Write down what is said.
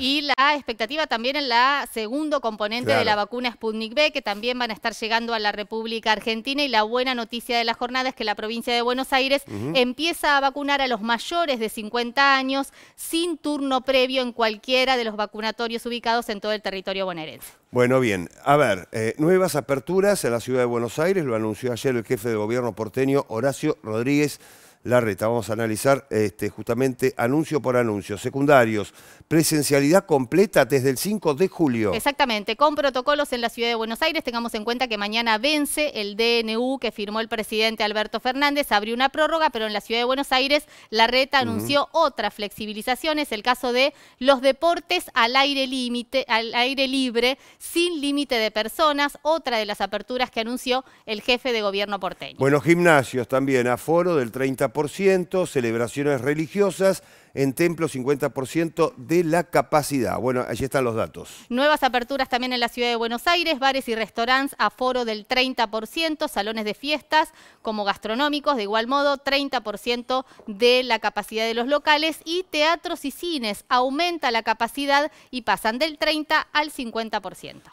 Y la expectativa también en la segundo componente de la vacuna Sputnik B, que también van a estar llegando a la República Argentina. Y la buena noticia de la jornada es que la provincia de Buenos Aires empieza a vacunar a los mayores de 50 años sin turno previo en cualquiera de los vacunatorios ubicados en todo el territorio bonaerense. Bueno, bien. A ver, eh, nuevas aperturas en la ciudad de Buenos Aires, lo anunció ayer el jefe de gobierno porteño Horacio Rodríguez. La RETA, Vamos a analizar este, justamente anuncio por anuncio, secundarios, presencialidad completa desde el 5 de julio. Exactamente, con protocolos en la ciudad de Buenos Aires. Tengamos en cuenta que mañana vence el DNU que firmó el presidente Alberto Fernández, abrió una prórroga, pero en la ciudad de Buenos Aires la RETA anunció otra flexibilización es el caso de los deportes al aire, límite, al aire libre, sin límite de personas, otra de las aperturas que anunció el jefe de gobierno porteño. Bueno, gimnasios también, aforo del 30% celebraciones religiosas en templos 50% de la capacidad. Bueno, allí están los datos. Nuevas aperturas también en la ciudad de Buenos Aires, bares y restaurantes foro del 30%, salones de fiestas como gastronómicos de igual modo 30% de la capacidad de los locales y teatros y cines aumenta la capacidad y pasan del 30 al 50%.